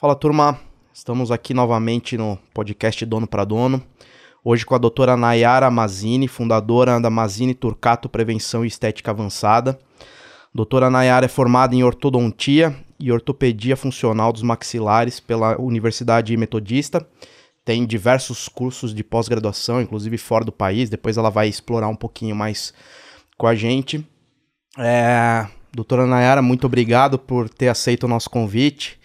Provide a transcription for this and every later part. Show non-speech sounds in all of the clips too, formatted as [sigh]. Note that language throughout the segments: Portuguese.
Fala turma, estamos aqui novamente no podcast Dono para Dono. Hoje com a doutora Nayara Mazini, fundadora da Mazini Turcato Prevenção e Estética Avançada. Doutora Nayara é formada em ortodontia e ortopedia funcional dos maxilares pela Universidade Metodista. Tem diversos cursos de pós-graduação, inclusive fora do país. Depois ela vai explorar um pouquinho mais com a gente. É... Doutora Nayara, muito obrigado por ter aceito o nosso convite.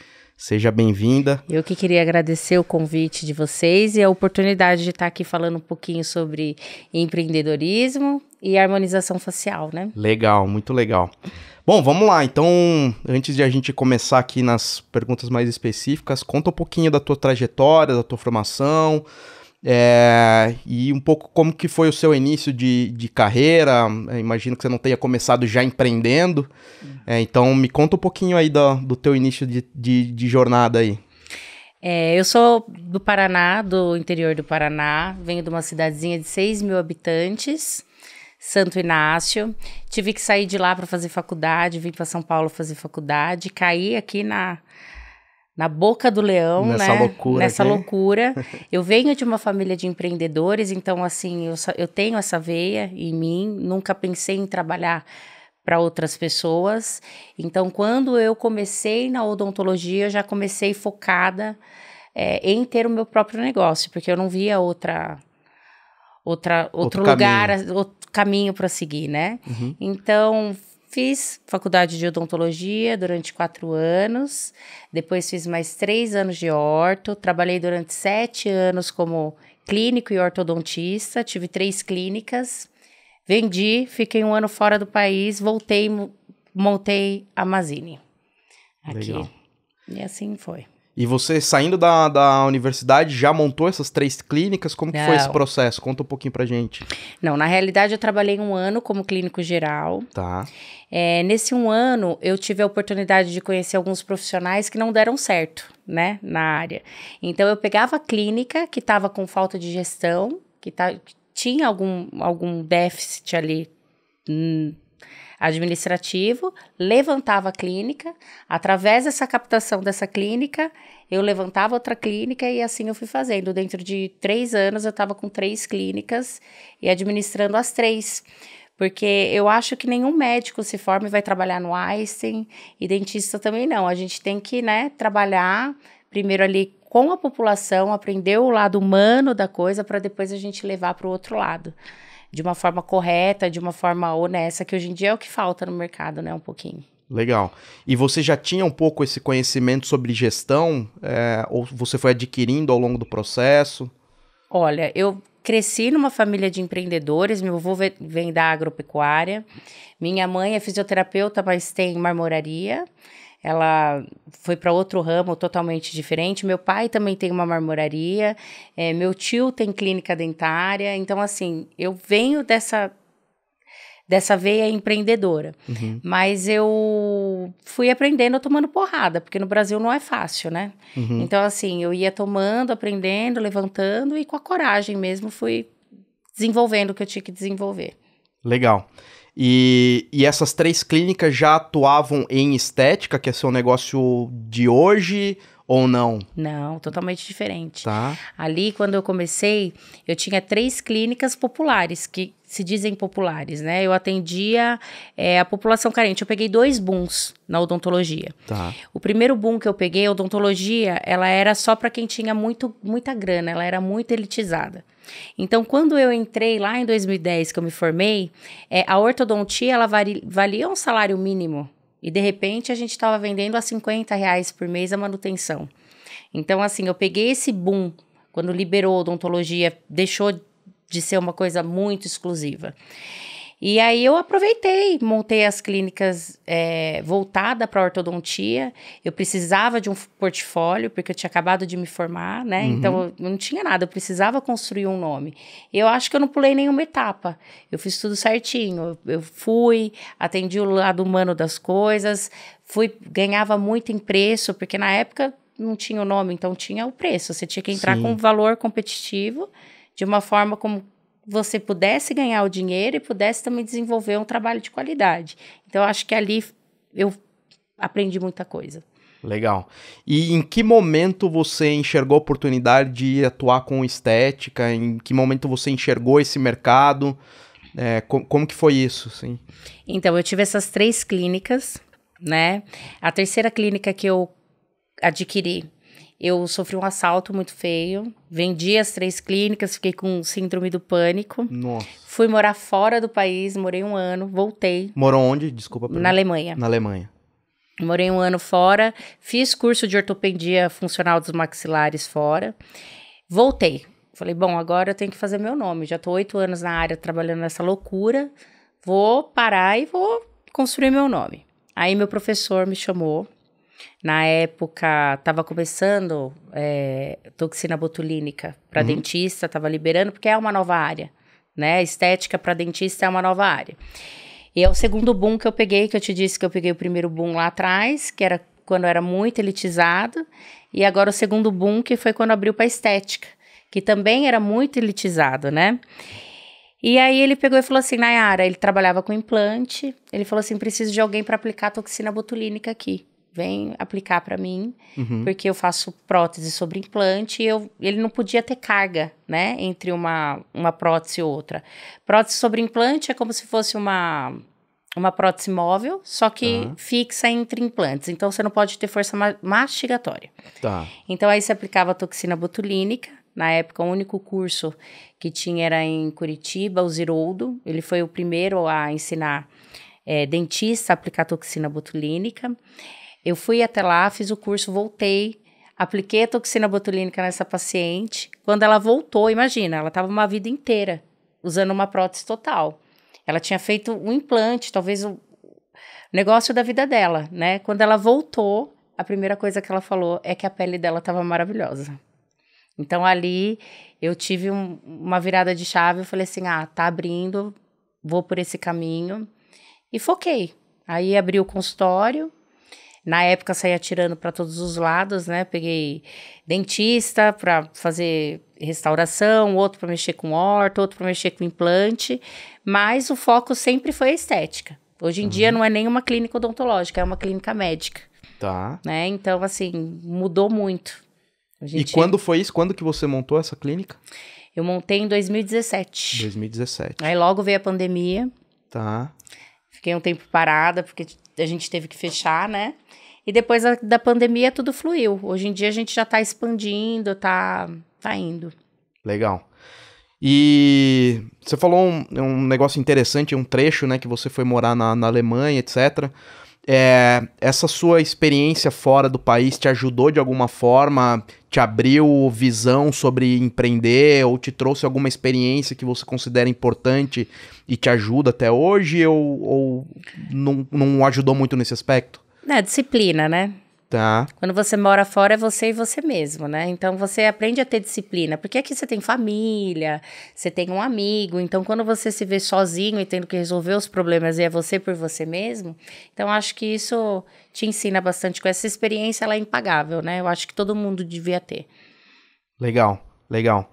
Seja bem-vinda. Eu que queria agradecer o convite de vocês e a oportunidade de estar aqui falando um pouquinho sobre empreendedorismo e harmonização facial, né? Legal, muito legal. Bom, vamos lá. Então, antes de a gente começar aqui nas perguntas mais específicas, conta um pouquinho da tua trajetória, da tua formação, é, e um pouco como que foi o seu início de, de carreira. Eu imagino que você não tenha começado já empreendendo. Uhum. É, então me conta um pouquinho aí do, do teu início de, de, de jornada aí. É, eu sou do Paraná, do interior do Paraná, venho de uma cidadezinha de 6 mil habitantes, Santo Inácio. Tive que sair de lá para fazer faculdade, vim para São Paulo fazer faculdade, caí aqui na, na boca do leão, nessa né? Loucura nessa aqui. loucura. [laughs] Eu venho de uma família de empreendedores, então assim, eu, eu tenho essa veia em mim, nunca pensei em trabalhar para outras pessoas. Então, quando eu comecei na odontologia, eu já comecei focada é, em ter o meu próprio negócio, porque eu não via outra outra outro, outro lugar, caminho. outro caminho para seguir, né? Uhum. Então, Fiz faculdade de odontologia durante quatro anos, depois fiz mais três anos de orto, trabalhei durante sete anos como clínico e ortodontista, tive três clínicas, vendi, fiquei um ano fora do país, voltei, montei a Mazine aqui. Legal. E assim foi. E você saindo da, da universidade já montou essas três clínicas? Como foi esse processo? Conta um pouquinho pra gente. Não, na realidade eu trabalhei um ano como clínico geral. Tá. É, nesse um ano eu tive a oportunidade de conhecer alguns profissionais que não deram certo, né, na área. Então eu pegava a clínica que estava com falta de gestão, que tá, tinha algum, algum déficit ali. Hum, administrativo, levantava a clínica, através dessa captação dessa clínica, eu levantava outra clínica e assim eu fui fazendo. Dentro de três anos, eu estava com três clínicas e administrando as três. Porque eu acho que nenhum médico se forma e vai trabalhar no Einstein, e dentista também não. A gente tem que né, trabalhar primeiro ali com a população, aprender o lado humano da coisa, para depois a gente levar para o outro lado de uma forma correta, de uma forma honesta, que hoje em dia é o que falta no mercado, né? Um pouquinho. Legal. E você já tinha um pouco esse conhecimento sobre gestão? É, ou você foi adquirindo ao longo do processo? Olha, eu cresci numa família de empreendedores. Meu avô vem da agropecuária. Minha mãe é fisioterapeuta, mas tem marmoraria ela foi para outro ramo totalmente diferente. Meu pai também tem uma marmoraria, é, meu tio tem clínica dentária. Então, assim, eu venho dessa dessa veia empreendedora. Uhum. Mas eu fui aprendendo tomando porrada, porque no Brasil não é fácil, né? Uhum. Então, assim, eu ia tomando, aprendendo, levantando e com a coragem mesmo fui desenvolvendo o que eu tinha que desenvolver. Legal. E, e essas três clínicas já atuavam em estética, que é seu negócio de hoje, ou não? Não, totalmente diferente. Tá. Ali, quando eu comecei, eu tinha três clínicas populares, que se dizem populares, né? Eu atendia é, a população carente. Eu peguei dois booms na odontologia. Tá. O primeiro boom que eu peguei, a odontologia, ela era só para quem tinha muito, muita grana, ela era muito elitizada. Então, quando eu entrei lá em 2010, que eu me formei, é, a ortodontia, ela valia um salário mínimo. E, de repente, a gente estava vendendo a 50 reais por mês a manutenção. Então, assim, eu peguei esse boom quando liberou odontologia, deixou de ser uma coisa muito exclusiva. E aí eu aproveitei, montei as clínicas é, voltada para ortodontia. Eu precisava de um portfólio porque eu tinha acabado de me formar, né? Uhum. Então eu não tinha nada, eu precisava construir um nome. Eu acho que eu não pulei nenhuma etapa. Eu fiz tudo certinho. Eu, fui, atendi o lado humano das coisas, fui ganhava muito em preço porque na época não tinha o nome, então tinha o preço. Você tinha que entrar Sim. com um valor competitivo de uma forma como você pudesse ganhar o dinheiro e pudesse também desenvolver um trabalho de qualidade. Então, acho que ali eu aprendi muita coisa. Legal. E em que momento você enxergou a oportunidade de atuar com estética? Em que momento você enxergou esse mercado? É, como que foi isso? Sim. Então, eu tive essas três clínicas, né? A terceira clínica que eu adquiri eu sofri um assalto muito feio. Vendi as três clínicas, fiquei com síndrome do pânico. Nossa. Fui morar fora do país, morei um ano, voltei. Morou onde? Desculpa. Na mim. Alemanha. Na Alemanha. Morei um ano fora, fiz curso de ortopedia funcional dos maxilares fora. Voltei. Falei, bom, agora eu tenho que fazer meu nome. Já estou oito anos na área trabalhando nessa loucura. Vou parar e vou construir meu nome. Aí meu professor me chamou na época, estava começando é, toxina botulínica para uhum. dentista, estava liberando, porque é uma nova área, né? Estética para dentista é uma nova área. E é o segundo boom que eu peguei, que eu te disse que eu peguei o primeiro boom lá atrás, que era quando era muito elitizado, e agora o segundo boom, que foi quando abriu para estética, que também era muito elitizado, né? E aí ele pegou e falou assim, Nayara, ele trabalhava com implante, ele falou assim, preciso de alguém para aplicar toxina botulínica aqui vem aplicar para mim, uhum. porque eu faço prótese sobre implante e eu, ele não podia ter carga, né, entre uma, uma prótese e outra. Prótese sobre implante é como se fosse uma uma prótese móvel, só que uhum. fixa entre implantes. Então, você não pode ter força ma mastigatória. Tá. Então, aí você aplicava toxina botulínica. Na época, o único curso que tinha era em Curitiba, o Ziroldo. Ele foi o primeiro a ensinar é, dentista a aplicar toxina botulínica. Eu fui até lá, fiz o curso, voltei, apliquei a toxina botulínica nessa paciente. Quando ela voltou, imagina, ela estava uma vida inteira usando uma prótese total. Ela tinha feito um implante, talvez o negócio da vida dela, né? Quando ela voltou, a primeira coisa que ela falou é que a pele dela estava maravilhosa. Então ali eu tive um, uma virada de chave, eu falei assim: "Ah, tá abrindo, vou por esse caminho". E foquei. Aí abri o consultório, na época saía tirando para todos os lados, né? Peguei dentista para fazer restauração, outro para mexer com horta, outro para mexer com implante, mas o foco sempre foi a estética. Hoje em uhum. dia não é nenhuma clínica odontológica, é uma clínica médica. Tá. Né? Então, assim, mudou muito. Gente... E quando foi isso? Quando que você montou essa clínica? Eu montei em 2017. 2017. Aí logo veio a pandemia. Tá. Fiquei um tempo parada, porque a gente teve que fechar, né? E depois a, da pandemia tudo fluiu. Hoje em dia a gente já está expandindo, está tá indo. Legal. E você falou um, um, negócio interessante, um trecho, né, que você foi morar na, na Alemanha, etc. É, essa sua experiência fora do país te ajudou de alguma forma? Te abriu visão sobre empreender ou te trouxe alguma experiência que você considera importante e te ajuda até hoje? Ou, ou não, não ajudou muito nesse aspecto? É, disciplina, né? Tá. Quando você mora fora, é você e você mesmo, né? Então você aprende a ter disciplina. Porque aqui você tem família, você tem um amigo. Então, quando você se vê sozinho e tendo que resolver os problemas e é você por você mesmo, então acho que isso te ensina bastante. Com essa experiência, ela é impagável, né? Eu acho que todo mundo devia ter. Legal, legal.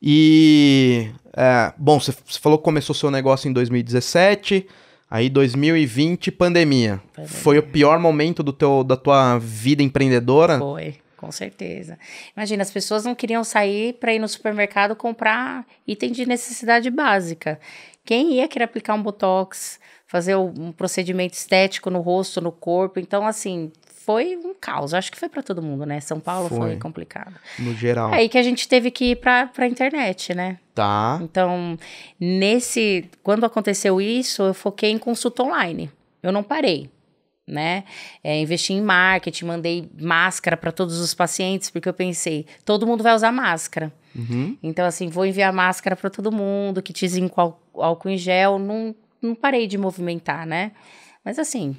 E. É, bom, você falou que começou seu negócio em 2017. Aí 2020, pandemia. pandemia. Foi o pior momento do teu, da tua vida empreendedora? Foi, com certeza. Imagina, as pessoas não queriam sair para ir no supermercado comprar item de necessidade básica. Quem ia querer aplicar um botox, fazer um procedimento estético no rosto, no corpo? Então, assim, foi um caos. Acho que foi para todo mundo, né? São Paulo foi. foi, complicado. No geral. É aí que a gente teve que ir pra, internet, né? Tá. Então, nesse. Quando aconteceu isso, eu foquei em consulta online. Eu não parei né? É, investi em marketing, mandei máscara para todos os pacientes, porque eu pensei, todo mundo vai usar máscara. Uhum. Então, assim, vou enviar máscara para todo mundo, que kitzinho com álcool em gel. Não, não parei de movimentar, né? Mas, assim,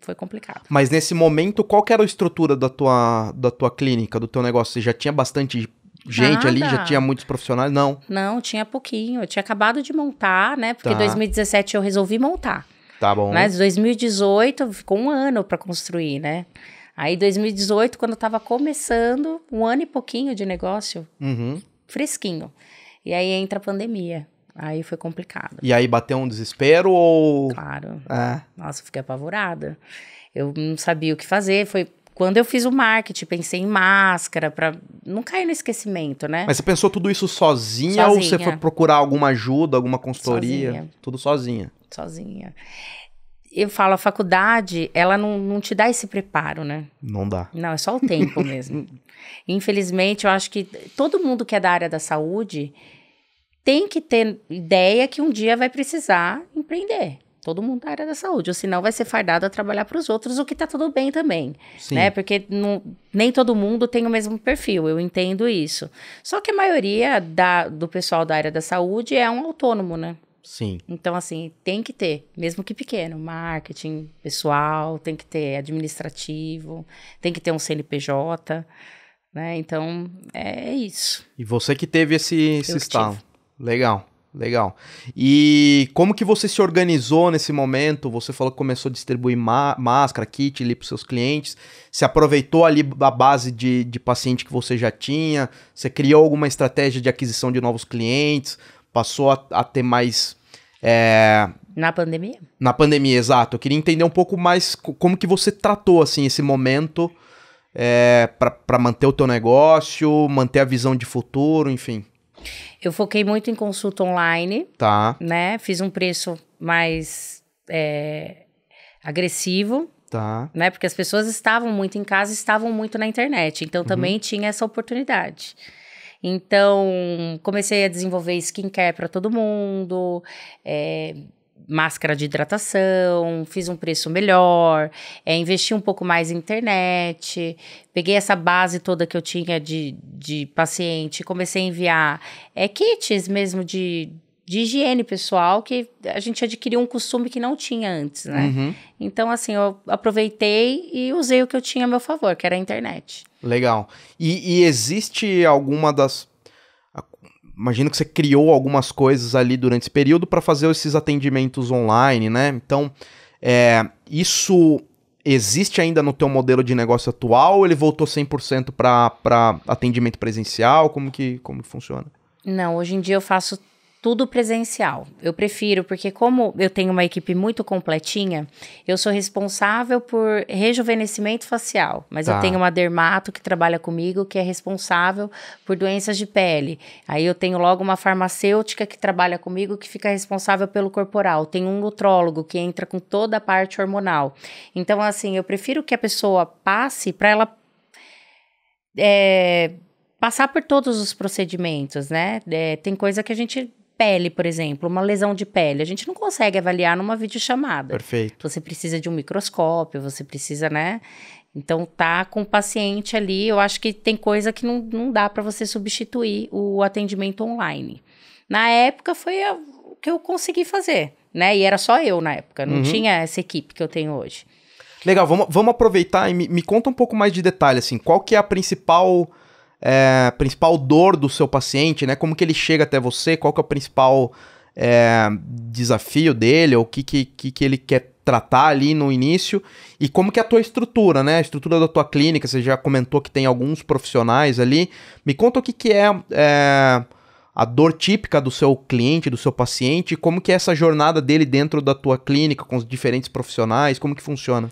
foi complicado. Mas nesse momento, qual era a estrutura da tua, da tua clínica, do teu negócio? Você já tinha bastante gente Nada. ali? Já tinha muitos profissionais? Não. Não, tinha pouquinho. Eu tinha acabado de montar, né? Porque tá. 2017 eu resolvi montar. Tá bom. Mas 2018 ficou um ano para construir, né? Aí 2018, quando eu tava começando, um ano e pouquinho de negócio, uhum. fresquinho. E aí entra a pandemia. Aí foi complicado. E aí bateu um desespero ou. Claro. É. Nossa, eu fiquei apavorada. Eu não sabia o que fazer. Foi quando eu fiz o marketing, pensei em máscara para não cair no esquecimento, né? Mas você pensou tudo isso sozinha, sozinha. ou você foi procurar alguma ajuda, alguma consultoria? Sozinha. Tudo sozinha. Sozinha. Eu falo, a faculdade, ela não, não te dá esse preparo, né? Não dá. Não, é só o tempo [laughs] mesmo. Infelizmente, eu acho que todo mundo que é da área da saúde tem que ter ideia que um dia vai precisar empreender. Todo mundo da tá área da saúde, ou senão vai ser fardado a trabalhar para os outros, o que está tudo bem também, Sim. né? Porque não, nem todo mundo tem o mesmo perfil, eu entendo isso. Só que a maioria da, do pessoal da área da saúde é um autônomo, né? Sim. Então, assim, tem que ter, mesmo que pequeno, marketing pessoal, tem que ter administrativo, tem que ter um CNPJ, né? Então, é, é isso. E você que teve esse, esse estalo legal. Legal. E como que você se organizou nesse momento? Você falou que começou a distribuir máscara, kit ali para seus clientes. Você aproveitou ali a base de, de paciente que você já tinha? Você criou alguma estratégia de aquisição de novos clientes? Passou a, a ter mais... É... Na pandemia? Na pandemia, exato. Eu queria entender um pouco mais como que você tratou assim esse momento é, para manter o teu negócio, manter a visão de futuro, enfim. Eu foquei muito em consulta online. Tá. Né? Fiz um preço mais é, agressivo. Tá. Né? Porque as pessoas estavam muito em casa, estavam muito na internet. Então uhum. também uhum. tinha essa oportunidade. Então, comecei a desenvolver skincare para todo mundo, é, máscara de hidratação, fiz um preço melhor, é, investi um pouco mais em internet, peguei essa base toda que eu tinha de, de paciente, comecei a enviar é, kits mesmo de, de higiene pessoal que a gente adquiriu um costume que não tinha antes, né? Uhum. Então, assim, eu aproveitei e usei o que eu tinha a meu favor, que era a internet. Legal. E, e existe alguma das imagino que você criou algumas coisas ali durante esse período para fazer esses atendimentos online, né? Então, é, isso existe ainda no teu modelo de negócio atual ou ele voltou 100% para atendimento presencial? Como que como funciona? Não, hoje em dia eu faço tudo presencial. Eu prefiro, porque como eu tenho uma equipe muito completinha, eu sou responsável por rejuvenescimento facial, mas tá. eu tenho uma dermato que trabalha comigo que é responsável por doenças de pele. Aí eu tenho logo uma farmacêutica que trabalha comigo que fica responsável pelo corporal. Tem um nutrólogo que entra com toda a parte hormonal. Então assim, eu prefiro que a pessoa passe para ela é, passar por todos os procedimentos, né? É, tem coisa que a gente pele, por exemplo, uma lesão de pele, a gente não consegue avaliar numa videochamada. Perfeito. Você precisa de um microscópio, você precisa, né? Então, tá com o paciente ali, eu acho que tem coisa que não, não dá para você substituir o atendimento online. Na época, foi o que eu consegui fazer, né? E era só eu na época, não uhum. tinha essa equipe que eu tenho hoje. Legal, vamos, vamos aproveitar e me, me, conta um pouco mais de detalhe, assim, qual que é a principal é, principal dor do seu paciente, né? Como que ele chega até você, qual que é o principal é, desafio dele, ou o que, que, que ele quer tratar ali no início, e como que é a tua estrutura, né? A estrutura da tua clínica, você já comentou que tem alguns profissionais ali. Me conta o que, que é, é a dor típica do seu cliente, do seu paciente, como que é essa jornada dele dentro da tua clínica, com os diferentes profissionais, como que funciona?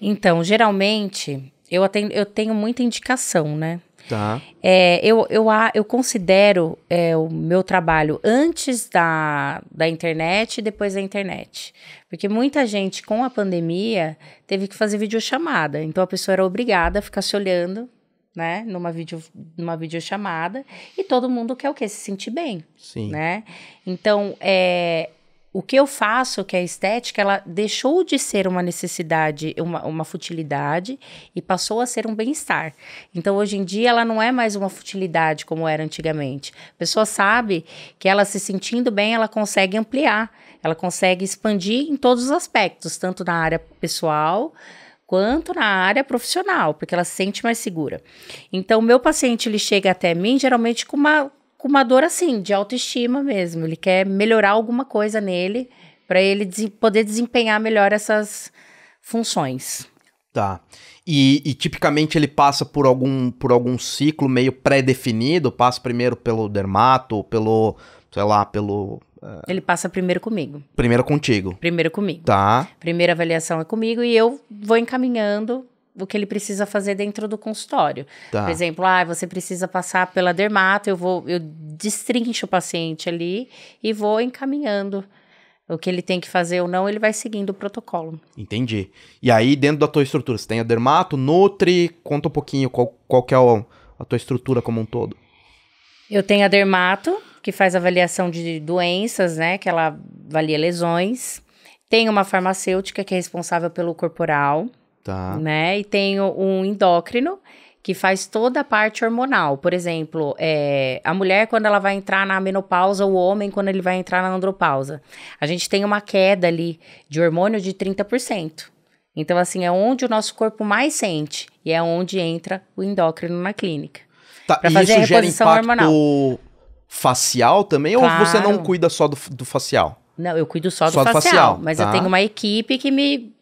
Então, geralmente, eu, atendo, eu tenho muita indicação, né? Tá. É, eu, eu, eu considero é, o meu trabalho antes da, da internet e depois da internet. Porque muita gente com a pandemia teve que fazer videochamada. Então a pessoa era obrigada a ficar se olhando, né? Numa, video, numa videochamada. E todo mundo quer o quê? Se sentir bem. Sim. Né? Então, é, o que eu faço, que é a estética, ela deixou de ser uma necessidade, uma, uma futilidade e passou a ser um bem-estar. Então, hoje em dia, ela não é mais uma futilidade como era antigamente. A pessoa sabe que ela se sentindo bem, ela consegue ampliar, ela consegue expandir em todos os aspectos, tanto na área pessoal quanto na área profissional, porque ela se sente mais segura. Então, meu paciente ele chega até mim geralmente com uma com uma dor assim, de autoestima mesmo. Ele quer melhorar alguma coisa nele para ele des poder desempenhar melhor essas funções. Tá. E, e, tipicamente ele passa por algum, por algum ciclo meio pré-definido, passa primeiro pelo dermato, pelo, sei lá, pelo. Uh... Ele passa primeiro comigo. Primeiro contigo. Primeiro comigo. Tá. Primeira avaliação é comigo e eu vou encaminhando o que ele precisa fazer dentro do consultório. Tá. Por exemplo, ah, você precisa passar pela dermato, eu vou, eu destrincho o paciente ali e vou encaminhando o que ele tem que fazer ou não, ele vai seguindo o protocolo. Entendi. E aí, dentro da tua estrutura, você tem a dermato, nutri, conta um pouquinho qual, qual que é a tua estrutura como um todo. Eu tenho a dermato, que faz avaliação de doenças, né, que ela avalia lesões. Tem uma farmacêutica que é responsável pelo corporal, Tá. Né? E tem um endócrino que faz toda a parte hormonal. Por exemplo, é, a mulher quando ela vai entrar na menopausa, o homem quando ele vai entrar na andropausa. A gente tem uma queda ali de hormônio de 30%. Então, assim, é onde o nosso corpo mais sente e é onde entra o endócrino na clínica. Tá, pra fazer a reposição hormonal. facial também? Claro. Ou você não cuida só do, do facial? Não, eu cuido só, só do, facial, do facial, Mas tá. eu tenho uma equipe que me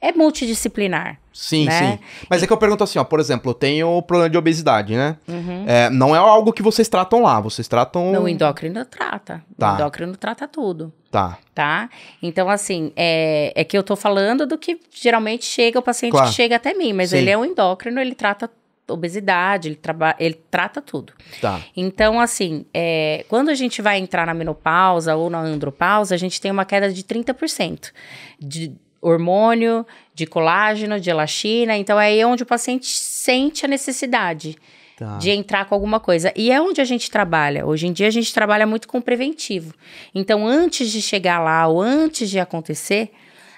é multidisciplinar. Sim, né? sim. Mas e... é que eu pergunto assim, ó, por exemplo, eu tenho problema de obesidade, né? Uhum. É, não é algo que vocês tratam lá, vocês tratam. o endócrino trata. Tá. O endócrino trata tudo. Tá. Tá? Então, assim, é, é que eu tô falando do que geralmente chega, o paciente claro. que chega até mim, mas sim. ele é um endócrino, ele trata obesidade, ele, traba, ele trata tudo. Tá. Então, assim, é, quando a gente vai entrar na menopausa ou na andropausa, a gente tem uma queda de 30% de, hormônio, de colágeno, de elastina. Então, é aí onde o paciente sente a necessidade tá. de entrar com alguma coisa. E é onde a gente trabalha. Hoje em dia, a gente trabalha muito com preventivo. Então, antes de chegar lá ou antes de acontecer,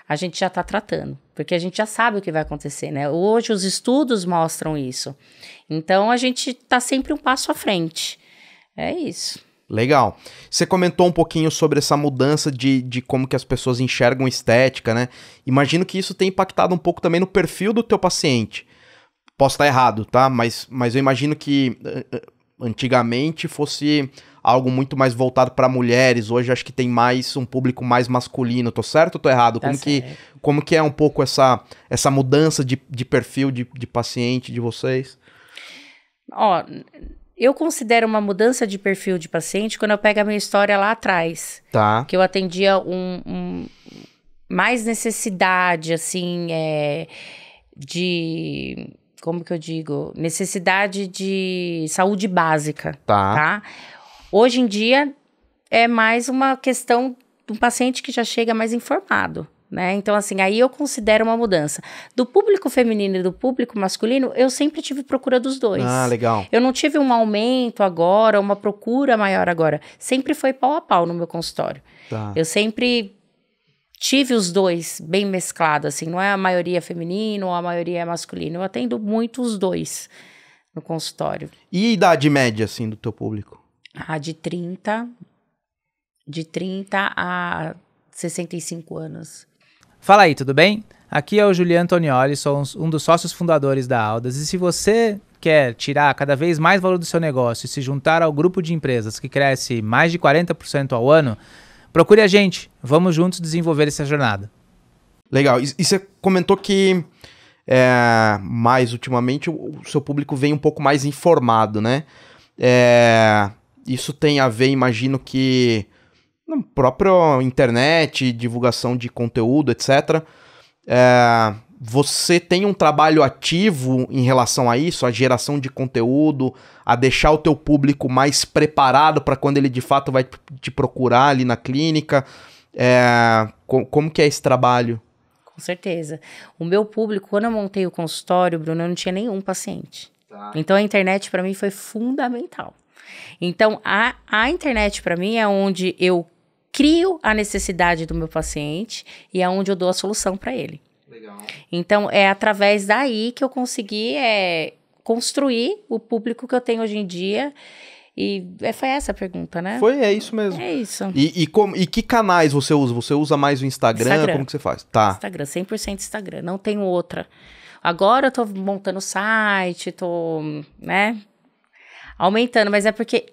a gente já está tratando. Porque a gente já sabe o que vai acontecer, né? Hoje, os estudos mostram isso. Então, a gente está sempre um passo à frente. É isso. Legal. Você comentou um pouquinho sobre essa mudança de, de como que as pessoas enxergam estética, né? Imagino que isso tenha impactado um pouco também no perfil do teu paciente. Posso estar errado, tá? Mas, mas eu imagino que eh, eh, antigamente fosse algo muito mais voltado para mulheres. Hoje acho que tem mais um público mais masculino. Tô certo ou tô errado? Tá como, Que, como que é um pouco essa, essa mudança de, de perfil de, de paciente de vocês? Ó, eu considero uma mudança de perfil de paciente quando eu pego a minha história lá atrás. Tá. Que eu atendia um, um mais necessidade, assim, é, de. Como que eu digo? Necessidade de saúde básica. Tá. tá? Hoje em dia é mais uma questão de um paciente que já chega mais informado. Né? Então, assim, aí eu considero uma mudança. Do público feminino e do público masculino, eu sempre tive procura dos dois. Ah, legal. Eu não tive um aumento agora, uma procura maior agora. Sempre foi pau a pau no meu consultório. Tá. Eu sempre tive os dois bem mesclados, assim, não é a maioria feminino ou a maioria é masculino. Eu atendo muito os dois no consultório. E idade média, assim, do teu público? Ah, de 30. De 30 a 65 anos. Fala aí, tudo bem? Aqui é o Julian Antonioli, sou um dos sócios fundadores da Aldas. E se você quer tirar cada vez mais valor do seu negócio e se juntar ao grupo de empresas que cresce mais de 40% ao ano, procure a gente. Vamos juntos desenvolver essa jornada. Legal. E, você comentou que é, mais ultimamente o, o seu público vem um pouco mais informado, né? É, isso tem a ver, imagino que na própria internet, divulgação de conteúdo, etc. É, você tem um trabalho ativo em relação a isso, a geração de conteúdo, a deixar o teu público mais preparado para quando ele de fato vai te procurar ali na clínica. É, como, como que é esse trabalho? Com certeza. O meu público, quando eu montei o consultório, Bruno, eu não tinha nenhum paciente. Tá. Então a internet para mim foi fundamental. Então a, a internet para mim é onde eu crio a necessidade do meu paciente e é onde eu dou a solução para ele. Legal. Então, é através daí que eu consegui é, construir o público que eu tenho hoje em dia. E é, foi essa a pergunta, né? Foi, é isso mesmo. É isso. E, e, e que canais você usa? Você usa mais o Instagram? Instagram. Como que você faz? Tá. Instagram, 100% Instagram. Não tenho outra. Agora eu tô montando site, tô, né? Aumentando, mas é porque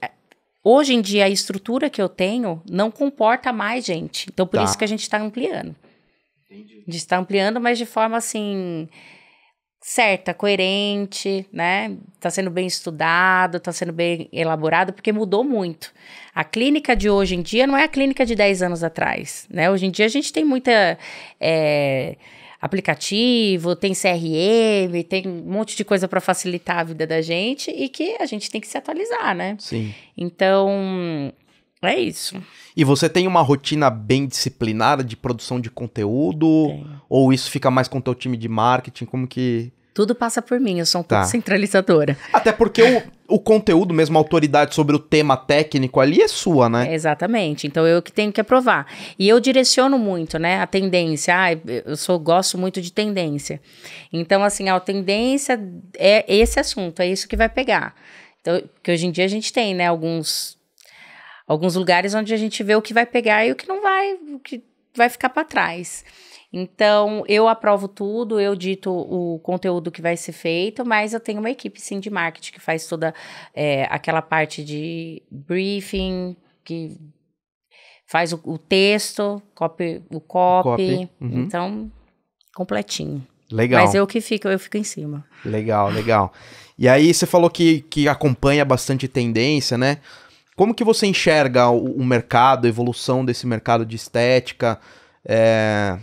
Hoje em dia, a estrutura que eu tenho não comporta mais gente. Então, por tá. isso que a gente está ampliando. Entendi. A gente está ampliando, mas de forma assim certa, coerente, né? Está sendo bem estudado, está sendo bem elaborado, porque mudou muito. A clínica de hoje em dia não é a clínica de 10 anos atrás, né? Hoje em dia a gente tem muita é, aplicativo, tem CRM, tem um monte de coisa para facilitar a vida da gente e que a gente tem que se atualizar, né? Sim. Então, é isso. E você tem uma rotina bem disciplinada de produção de conteúdo? Ou isso fica mais com o teu time de marketing? Como que. Tudo passa por mim, eu sou um tá. pouco centralizadora. Até porque o, o conteúdo mesmo, a autoridade sobre o tema técnico ali é sua, né? Exatamente. Então eu que tenho que aprovar. E eu direciono muito, né, a tendência. Ah, eu sou gosto muito de tendência. Então assim, a tendência é esse assunto, é isso que vai pegar. Então, que hoje em dia a gente tem, né, alguns alguns lugares onde a gente vê o que vai pegar e o que não vai, o que vai ficar para trás. Então, eu aprovo tudo, eu dito o conteúdo que vai ser feito, mas eu tenho uma equipe, sim, de marketing que faz toda é, aquela parte de briefing, que faz o, o texto, copy, o copy. copy. Uhum. Então, completinho. Legal. Mas eu que fico, eu fico em cima. Legal, legal. E aí você falou que, que acompanha bastante tendência, né? Como que você enxerga o, o mercado, a evolução desse mercado de estética? É,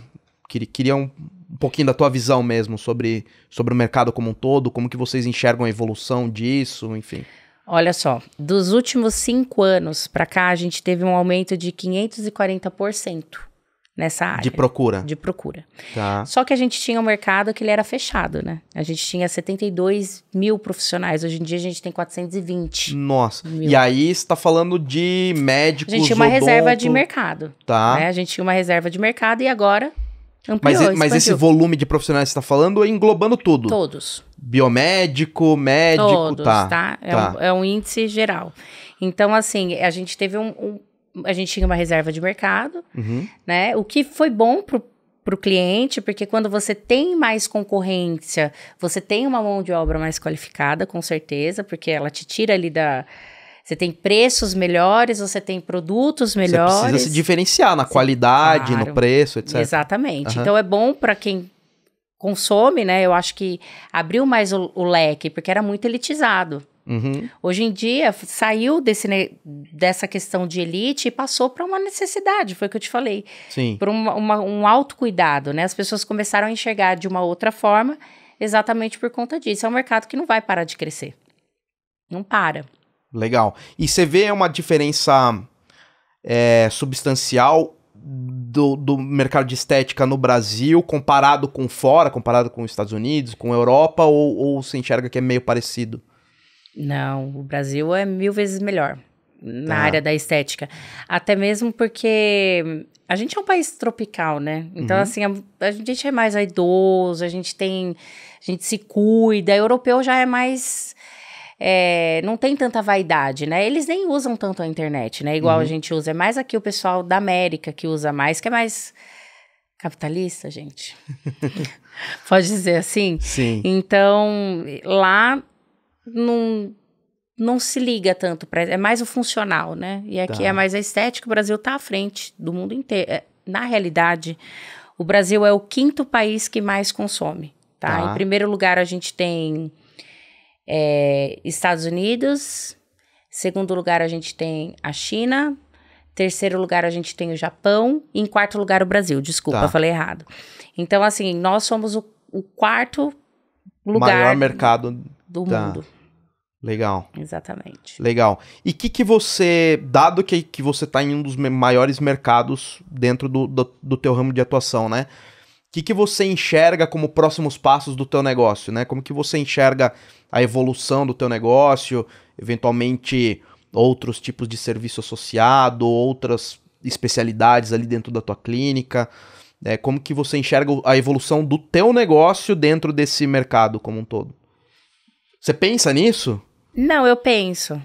Queria, queria um, um pouquinho da tua visão mesmo sobre, sobre o mercado como um todo, como que vocês enxergam a evolução disso, enfim. Olha só, dos últimos cinco anos para cá, a gente teve um aumento de 540% nessa área. De procura? De procura. Tá. Só que a gente tinha um mercado que ele era fechado, né? A gente tinha 72 mil profissionais, hoje em dia a gente tem 420. Nossa, mil. e aí está falando de médicos, A gente tinha uma odonto. reserva de mercado. Tá. Né? A gente tinha uma reserva de mercado e agora mas, mas esse volume de profissionais que você está falando é englobando tudo? Todos. Biomédico, médico, Todos, tá. tá? É, tá. Um, é, um, índice geral. Então, assim, a gente teve um. um a gente tinha uma reserva de mercado, uhum. né? O que foi bom pro, para o cliente, porque quando você tem mais concorrência, você tem uma mão de obra mais qualificada, com certeza, porque ela te tira ali da, você tem preços melhores, você tem produtos melhores. Você precisa se diferenciar na qualidade, claro. no preço, etc. Exatamente. Uhum. Então é bom para quem consome, né? Eu acho que abriu mais o, o leque, porque era muito elitizado. Uhum. Hoje em dia, saiu desse, dessa questão de elite e passou para uma necessidade, foi o que eu te falei. Sim. Por um um autocuidado, né? As pessoas começaram a enxergar de uma outra forma, exatamente por conta disso. É um mercado que não vai parar de crescer. Não para. Legal. E você vê uma diferença é, substancial do, do, mercado de estética no Brasil comparado com fora, comparado com os Estados Unidos, com a Europa, ou, ou se enxerga que é meio parecido? Não, o Brasil é mil vezes melhor na ah. área da estética. Até mesmo porque a gente é um país tropical, né? Então, uhum. assim, a, a, gente é mais idoso, a gente tem. A gente se cuida. O europeu já é mais é, não tem tanta vaidade, né? Eles nem usam tanto a internet, né? Igual uhum. a gente usa. É mais aqui o pessoal da América que usa mais, que é mais capitalista, gente. [laughs] Pode dizer assim? Sim. Então, lá não, não se liga tanto para é mais o funcional, né? E aqui tá. é mais a estética, o Brasil está à frente do mundo inteiro. É, na realidade, o Brasil é o quinto país que mais consome, tá. tá. Em primeiro lugar, a gente tem é, Estados Unidos. Segundo lugar, a gente tem a China. Terceiro lugar, a gente tem o Japão. E em quarto lugar, o Brasil. Desculpa, tá. falei errado. Então, assim, nós somos o, o quarto lugar. Maior mercado do tá. mundo. Legal. Exatamente. Legal. E o que, que você, dado que, que você está em um dos maiores mercados dentro do, do, do teu ramo de atuação, né? que, que você enxerga como próximos passos do teu negócio, né? Como que você enxerga a evolução do teu negócio, eventualmente outros tipos de serviço associado, outras especialidades ali dentro da tua clínica, né? Como que você enxerga a evolução do teu negócio dentro desse mercado como um todo? Você pensa nisso? Não, eu penso.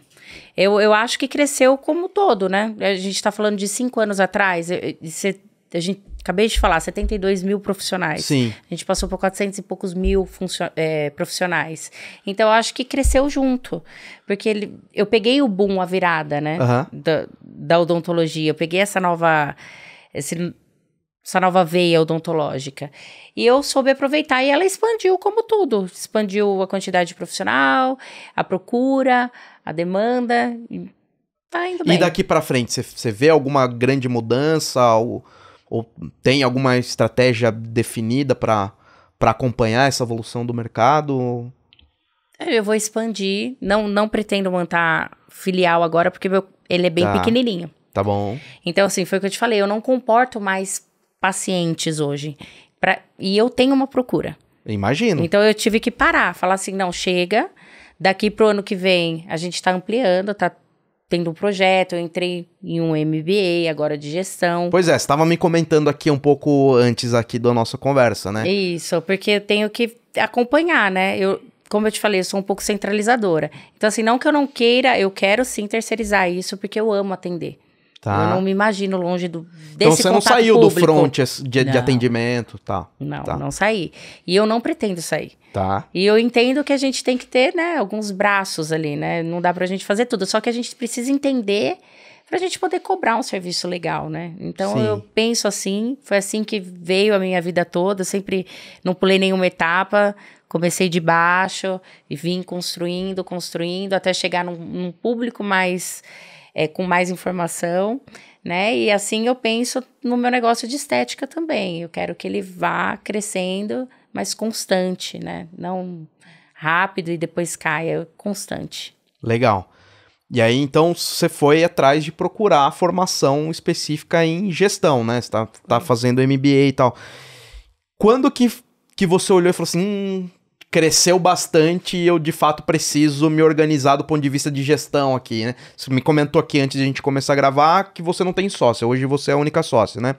Eu, eu acho que cresceu como um todo, né? A gente está falando de cinco anos atrás. a gente Acabei de falar, 72 mil profissionais. Sim. A gente passou por 400 e poucos mil é, profissionais. Então, eu acho que cresceu junto. Porque ele, eu peguei o boom, a virada, né? Uhum. Da, da odontologia. Eu peguei essa nova... Esse, essa nova veia odontológica. E eu soube aproveitar e ela expandiu como tudo. Expandiu a quantidade de profissional, a procura, a demanda. E tá indo bem. E daqui para frente, você vê alguma grande mudança? Ou... Ou tem alguma estratégia definida para acompanhar essa evolução do mercado? É, eu vou expandir. Não, não pretendo montar filial agora, porque meu, ele é bem tá. pequenininho. Tá bom. Então, assim, foi o que eu te falei. Eu não comporto mais pacientes hoje. Pra, e eu tenho uma procura. Imagino. Então, eu tive que parar. Falar assim, não, chega. Daqui pro ano que vem, a gente está ampliando, tá tendo um projeto, eu entrei em um MBA agora de gestão. Pois é, você estava me comentando aqui um pouco antes aqui da nossa conversa, né? Isso, porque eu tenho que acompanhar, né? Eu, como eu te falei, eu sou um pouco centralizadora. Então, assim, não que eu não queira, eu quero sim terceirizar isso, porque eu amo atender. Tá. Eu não me imagino longe do, desse Então você não saiu público. do front de, de atendimento, tá? Não, tá. não saí. E eu não pretendo sair. Tá. E eu entendo que a gente tem que ter, né, alguns braços ali, né? Não dá pra gente fazer tudo, só que a gente precisa entender pra gente poder cobrar um serviço legal, né? Então Sim. eu penso assim, foi assim que veio a minha vida toda, sempre não pulei nenhuma etapa, comecei de baixo e vim construindo, construindo até chegar num, num público mais é, com mais informação, né? E assim eu penso no meu negócio de estética também. Eu quero que ele vá crescendo, mas constante, né? Não rápido e depois caia, constante. Legal. E aí, então, você foi atrás de procurar formação específica em gestão, né? Você tá, tá fazendo MBA e tal. Quando que, que você olhou e falou assim, hum, cresceu bastante e eu de fato preciso me organizar do ponto de vista de gestão aqui, né? Você me comentou aqui antes de a gente começar a gravar que você não tem sócia, hoje você é a única sócia, né?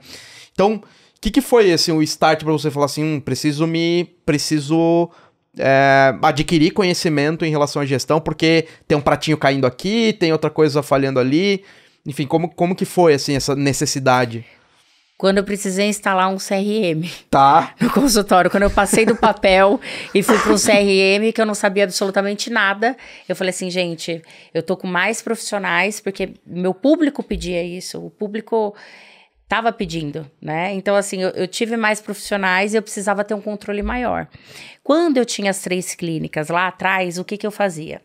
Então, o que, que foi assim, o start para você falar assim, hum, preciso me. preciso é, adquirir conhecimento em relação à gestão, porque tem um pratinho caindo aqui, tem outra coisa falhando ali. Enfim, como, como que foi assim essa necessidade? quando eu precisei instalar um CRM. Tá. [laughs] No consultório, quando eu passei do papel e fui para um CRM que eu não sabia absolutamente nada, eu falei assim, gente, eu tô com mais profissionais porque meu público pedia isso, o público estava pedindo, né? Então, assim, eu, eu, tive mais profissionais e eu precisava ter um controle maior. Quando eu tinha as três clínicas lá atrás, o que, que eu fazia?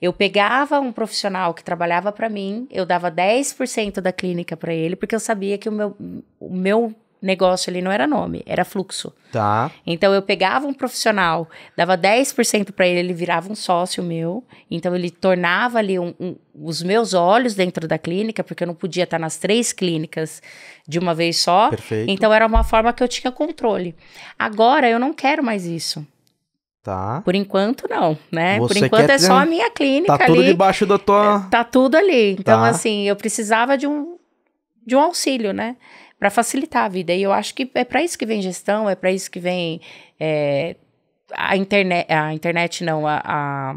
Eu pegava um profissional que trabalhava para mim, eu dava 10% da clínica para ele, porque eu sabia que o meu, o meu negócio ali não era nome, era fluxo. Tá. Então eu pegava um profissional, dava 10% para ele, ele virava um sócio meu. Então ele tornava ali um, um, os meus olhos dentro da clínica, porque eu não podia estar nas três clínicas de uma vez só. Perfeito. Então era uma forma que eu tinha controle. Agora eu não quero mais isso. Tá. Por enquanto, não, né? Você Por enquanto é só a minha clínica tá ali. Tá tudo debaixo da tua... É, tá tudo ali. Então, tá. assim, eu precisava de um, de um auxílio, né? Para facilitar a vida. E eu acho que é para isso que vem gestão, é para isso que vem é, a internet... A internet não, a, a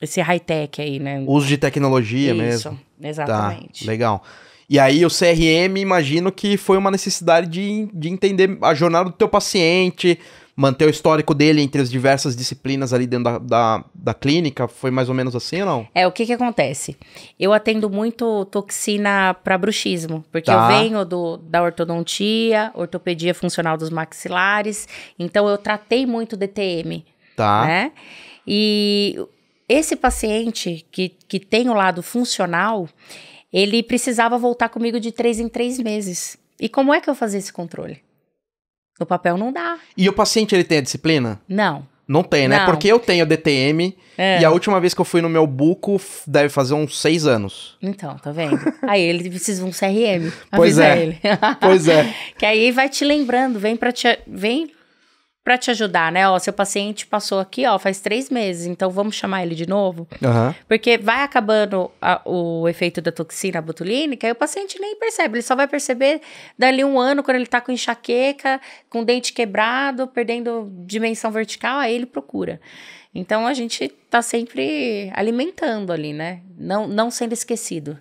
esse high-tech aí, né? Uso de tecnologia isso, mesmo. Isso, exatamente. Tá, legal. E aí o CRM, imagino que foi uma necessidade de, de entender a jornada do teu paciente manter o histórico dele entre as diversas disciplinas ali dentro da, da, da clínica? Foi mais ou menos assim ou não? É, o que que acontece? Eu atendo muito toxina para bruxismo, porque tá. eu venho do, da ortodontia, ortopedia funcional dos maxilares, então eu tratei muito DTM. Tá. Né? E esse paciente que, que tem o lado funcional, ele precisava voltar comigo de três em três meses. E como é que eu fazia esse controle? No papel não dá. E o paciente, ele tem a disciplina? Não. Não tem, né? Não. Porque eu tenho DTM é. e a última vez que eu fui no meu buco deve fazer uns seis anos. Então, tá vendo? aí ele precisa de um CRM. Pois é. Ele. pois é. [laughs] que aí vai te lembrando, vem para te. Vem para te ajudar, né? Ó, seu paciente passou aqui, ó, faz três meses, então vamos chamar ele de novo. Uhum. Porque vai acabando a, o efeito da toxina botulínica e o paciente nem percebe. Ele só vai perceber dali um ano, quando ele tá com enxaqueca, com dente quebrado, perdendo dimensão vertical, aí ele procura. Então a gente tá sempre alimentando ali, né? Não, não sendo esquecido.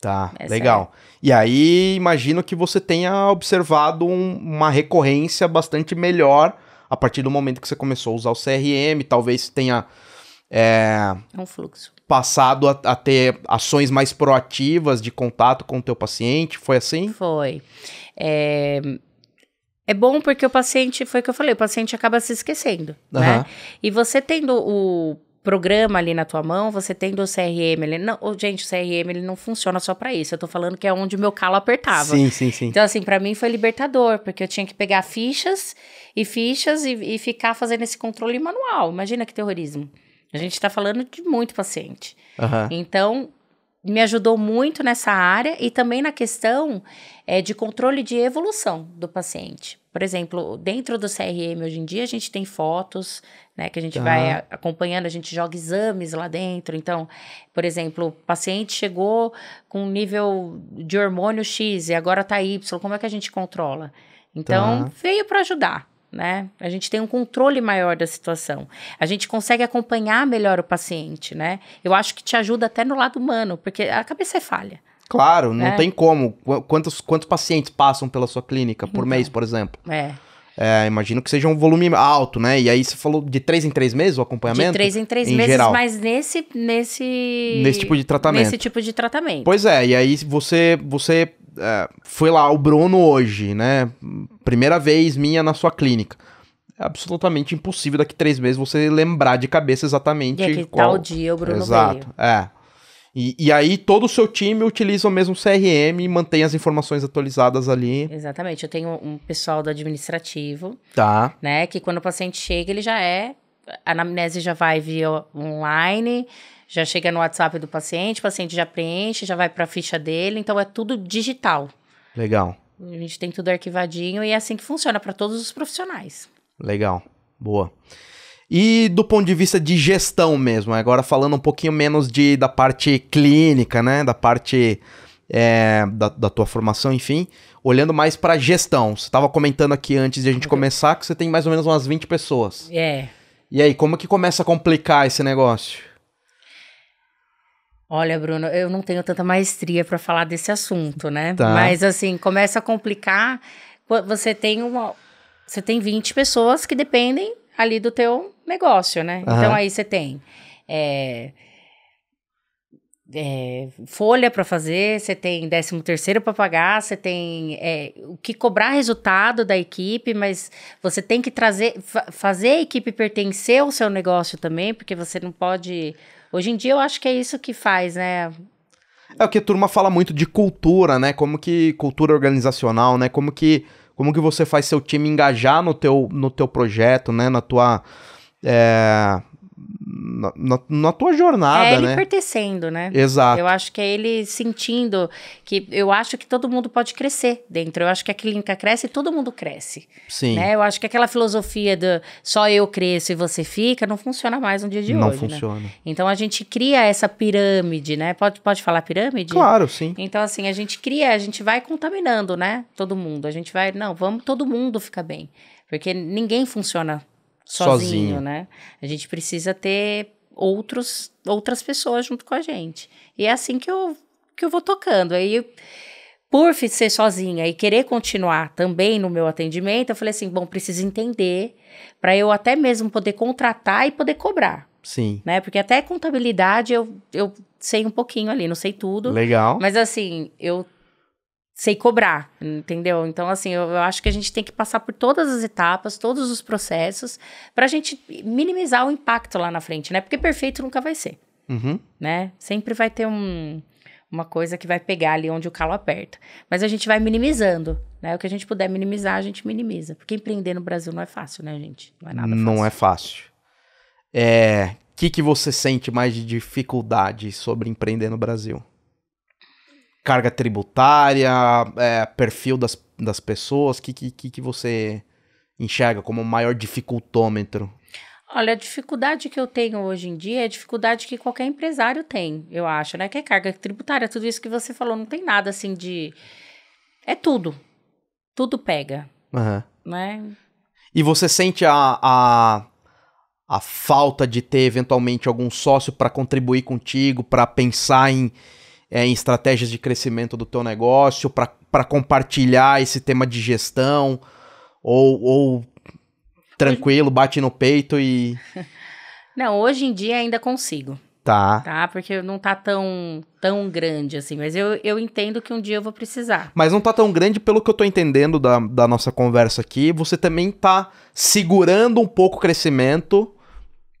Tá, legal. É. E aí, imagino que você tenha observado um, uma recorrência bastante melhor a partir do momento que você começou a usar o CRM, talvez tenha é, é, um fluxo. passado a, a, ter ações mais proativas de contato com o teu paciente? Foi assim? Foi. É... É bom porque o paciente, foi o que eu falei, o paciente acaba se esquecendo, uhum. né? E você tendo o programa ali na tua mão, você tendo o CRM ele não, gente, o CRM ele não funciona só para isso. Eu tô falando que é onde o meu calo apertava. Sim, sim, sim. Então assim, para mim foi libertador, porque eu tinha que pegar fichas e fichas e, e ficar fazendo esse controle manual. Imagina que terrorismo. A gente tá falando de muito paciente. Uhum. Então, me ajudou muito nessa área e também na questão é, de controle de evolução do paciente. Por exemplo, dentro do CRM hoje em dia a gente tem fotos, né, que a gente tá. vai acompanhando, a gente joga exames lá dentro. Então, por exemplo, o paciente chegou com um nível de hormônio X e agora está Y, como é que a gente controla? Então, tá. veio para ajudar né? A gente tem um controle maior da situação. A gente consegue acompanhar melhor o paciente, né? Eu acho que te ajuda até no lado humano, porque a cabeça é falha. Claro, não é. tem como. Quantos, quantos pacientes passam pela sua clínica por então, mês, por exemplo? É. é. Imagino que seja um volume alto, né? E aí você falou de três em três meses o acompanhamento? De três em três em meses, geral. mas nesse, nesse. Nesse tipo de tratamento. Nesse tipo de tratamento. Pois é, e aí você, você é, foi lá, o Bruno hoje, né? primeira vez minha na sua clínica. É absolutamente impossível daqui três meses você lembrar de cabeça exatamente. E tá qual... tal dia o Bruno Exato, veio. é. E, e, aí todo o seu time utiliza o mesmo CRM e mantém as informações atualizadas ali. Exatamente. Eu tenho um pessoal do administrativo. Tá. Né, que quando o paciente chega, ele já é... A anamnese já vai via online, já chega no WhatsApp do paciente, o paciente já preenche, já vai para a ficha dele. Então, é tudo digital. Legal. A gente tem tudo arquivadinho e é assim que funciona para todos os profissionais. Legal, boa. E do ponto de vista de gestão mesmo, agora falando um pouquinho menos de, da parte clínica, né? Da parte é, da, da, tua formação, enfim, olhando mais para gestão. Você estava comentando aqui antes de a gente uhum. começar que você tem mais ou menos umas 20 pessoas. É. E aí, como que começa a complicar esse negócio? Olha, Bruno, eu não tenho tanta maestria para falar desse assunto, né? Tá. Mas assim, começa a complicar. Você tem uma, você tem 20 pessoas que dependem ali do teu negócio, né? Uhum. Então aí você tem é, é, folha para fazer, você tem 13 terceiro para pagar, você tem é, o que cobrar resultado da equipe, mas você tem que trazer, fa fazer a equipe pertencer ao seu negócio também, porque você não pode Hoje em dia eu acho que é isso que faz, né? É o que a turma fala muito de cultura, né? Como que cultura organizacional, né? Como que como que você faz seu time engajar no teu no teu projeto, né? Na tua é, na, na, na, tua jornada, é ele né? pertencendo, né? Exato. Eu acho que é ele sentindo que eu acho que todo mundo pode crescer dentro. Eu acho que a clínica cresce e todo mundo cresce. Sim. Né? Eu acho que aquela filosofia do só eu cresço e você fica não funciona mais no dia de não hoje. Não né? funciona. Né? Então a gente cria essa pirâmide, né? Pode, pode falar pirâmide? Claro, sim. Então assim a gente cria, a gente vai contaminando, né? Todo mundo. A gente vai, não, vamos todo mundo ficar bem, porque ninguém funciona sozinho, sozinho, né? A gente precisa ter outros, outras pessoas junto com a gente. E é assim que eu, que eu vou tocando. Aí, por ser sozinha e querer continuar também no meu atendimento, eu falei assim: bom, preciso entender para eu até mesmo poder contratar e poder cobrar. Sim. Né? Porque até contabilidade eu, eu sei um pouquinho ali, não sei tudo. Legal. Mas assim, eu sei cobrar, entendeu? Então, assim, eu, eu, acho que a gente tem que passar por todas as etapas, todos os processos, para a gente minimizar o impacto lá na frente, né? Porque perfeito nunca vai ser, uhum. né? Sempre vai ter um, uma coisa que vai pegar ali onde o calo aperta. Mas a gente vai minimizando, né? O que a gente puder minimizar, a gente minimiza. Porque empreender no Brasil não é fácil, né, gente? Não é nada fácil. Não é fácil. É... O que, que você sente mais de dificuldade sobre empreender no Brasil? carga tributária, é, perfil das, das pessoas? O que, que, que você enxerga como o maior dificultômetro? Olha, a dificuldade que eu tenho hoje em dia é a dificuldade que qualquer empresário tem, eu acho, né? Que é carga tributária, tudo isso que você falou, não tem nada assim de. É tudo. Tudo pega. Uhum. Né? E você sente a, a, a falta de ter eventualmente algum sócio para contribuir contigo, para pensar em, é, em estratégias de crescimento do teu negócio, para compartilhar esse tema de gestão, ou, ou tranquilo, bate no peito e. [laughs] Não, hoje em dia ainda consigo. Tá. Tá, porque não tá tão, tão grande assim, mas eu, eu entendo que um dia eu vou precisar. Mas não tá tão grande, pelo que eu tô entendendo da, da nossa conversa aqui, você também tá segurando um pouco o crescimento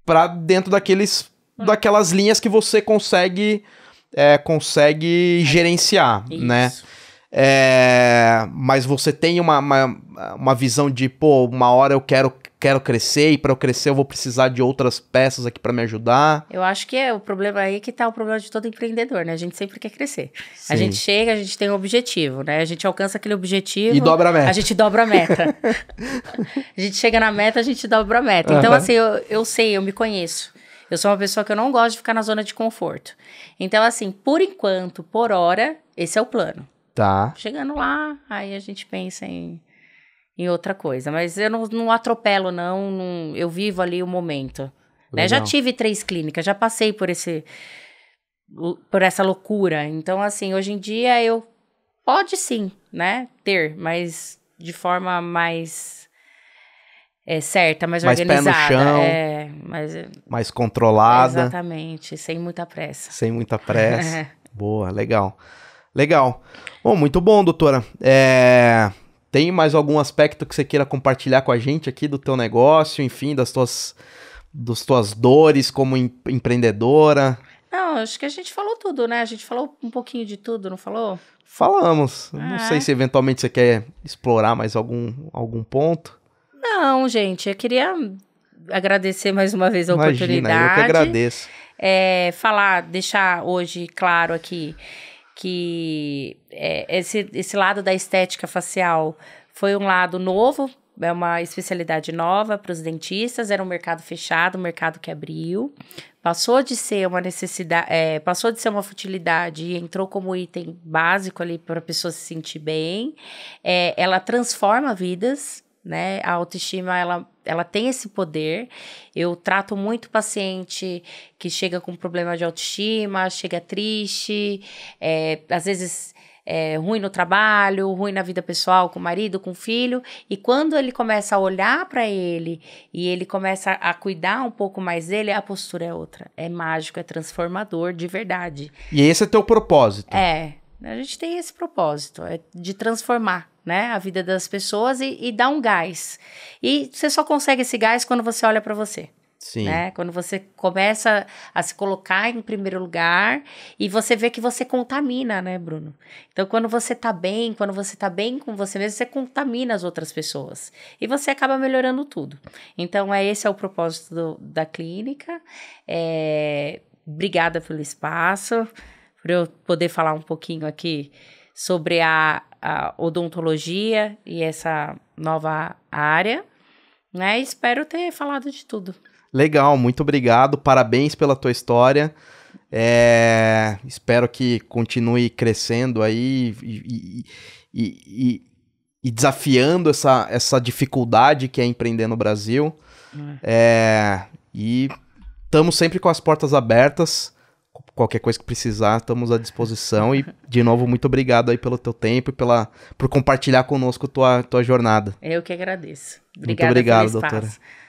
para dentro daqueles hum. daquelas linhas que você consegue é, consegue gerenciar, Isso. né? É, mas você tem uma, uma, uma, visão de, pô, uma hora eu quero, quero crescer e para eu crescer eu vou precisar de outras peças aqui para me ajudar. Eu acho que é o problema aí é que tá o problema de todo empreendedor, né? A gente sempre quer crescer. Sim. A gente chega, a gente tem um objetivo, né? A gente alcança aquele objetivo. E dobra a meta. A gente dobra a meta. [laughs] a gente chega na meta, a gente dobra a meta. Uhum. Então, assim, eu, eu sei, eu me conheço. Eu sou uma pessoa que eu não gosto de ficar na zona de conforto. Então, assim, por enquanto, por hora, esse é o plano. Tá. Chegando lá, aí a gente pensa em, em outra coisa. Mas eu não, não atropelo, não, não Eu vivo ali o momento. Né? Já tive três clínicas, já passei por esse por essa loucura. Então, assim, hoje em dia eu pode sim, né, ter, mas de forma mais é, certa, mais, mais organizada. Pé no chão, é, mais, eh, mais controlada. Exatamente, sem muita pressa. Sem muita pressa. [laughs] Boa, legal. Legal. Bom, muito bom, doutora. É, tem mais algum aspecto que você queira compartilhar com a gente aqui do teu negócio, enfim, das tuas, das tuas dores como em, empreendedora? Não, acho que a gente falou tudo, né? A gente falou um pouquinho de tudo, não falou? Falamos. Ah. Não sei é? se eventualmente você quer explorar mais algum, algum ponto. Não, gente, eu queria agradecer mais uma vez a Imagina, oportunidade. Eu que agradeço. É, falar, deixar hoje claro aqui que é, esse, esse lado da estética facial foi um lado novo, é uma especialidade nova para os dentistas, era um mercado fechado, um mercado que abriu. Passou de ser uma necessidade, é, passou de ser uma futilidade e entrou como item básico ali para a pessoa se sentir bem. É, ela transforma vidas, né? A autoestima, ela, ela tem esse poder. Eu trato muito paciente que chega com problema de autoestima, chega triste, é, às vezes é, ruim no trabalho, ruim na vida pessoal, com o marido, com o filho. E quando ele começa a olhar para ele e ele começa a cuidar um pouco mais dele, a postura é outra. É mágico, é transformador de verdade. E esse é teu propósito. É. A gente tem esse propósito, é de transformar né, a vida das pessoas e, e dar um gás. E você só consegue esse gás quando você olha para você. Sim. Né? Quando você começa a se colocar em primeiro lugar e você vê que você contamina, né, Bruno? Então, quando você tá bem, quando você tá bem com você mesmo, você contamina as outras pessoas e você acaba melhorando tudo. Então, é esse é o propósito do, da clínica. É, obrigada pelo espaço para eu poder falar um pouquinho aqui sobre a, a odontologia e essa nova área. Né? Espero ter falado de tudo. Legal, muito obrigado. Parabéns pela tua história. É, espero que continue crescendo aí e, e, e, e, desafiando essa, essa dificuldade que é empreender no Brasil. É. É, e estamos sempre com as portas abertas qualquer coisa que precisar, estamos à disposição. E, de novo, muito obrigado aí pelo teu tempo e pela, por compartilhar conosco tua, tua jornada. Eu que agradeço. Obrigada muito obrigado, doutora.